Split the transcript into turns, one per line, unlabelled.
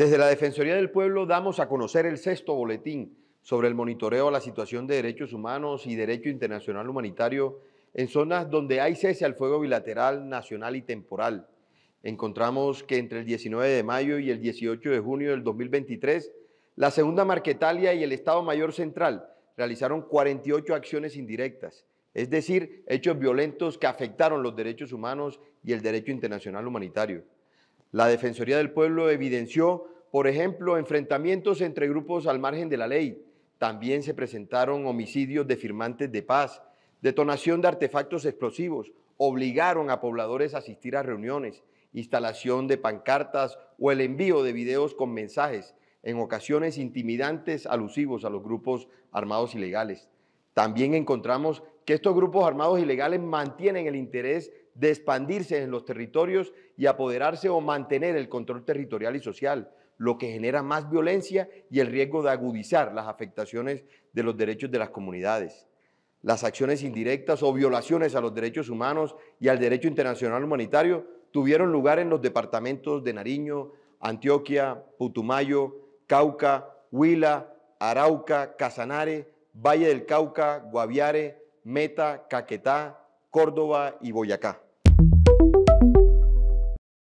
Desde la Defensoría del Pueblo damos a conocer el sexto boletín sobre el monitoreo a la situación de derechos humanos y derecho internacional humanitario en zonas donde hay cese al fuego bilateral, nacional y temporal. Encontramos que entre el 19 de mayo y el 18 de junio del 2023, la Segunda Marquetalia y el Estado Mayor Central realizaron 48 acciones indirectas, es decir, hechos violentos que afectaron los derechos humanos y el derecho internacional humanitario. La Defensoría del Pueblo evidenció, por ejemplo, enfrentamientos entre grupos al margen de la ley. También se presentaron homicidios de firmantes de paz, detonación de artefactos explosivos, obligaron a pobladores a asistir a reuniones, instalación de pancartas o el envío de videos con mensajes, en ocasiones intimidantes alusivos a los grupos armados ilegales. También encontramos que estos grupos armados ilegales mantienen el interés de expandirse en los territorios y apoderarse o mantener el control territorial y social, lo que genera más violencia y el riesgo de agudizar las afectaciones de los derechos de las comunidades. Las acciones indirectas o violaciones a los derechos humanos y al derecho internacional humanitario tuvieron lugar en los departamentos de Nariño, Antioquia, Putumayo, Cauca, Huila, Arauca, Casanare, Valle del Cauca, Guaviare, Meta, Caquetá, Córdoba y Boyacá.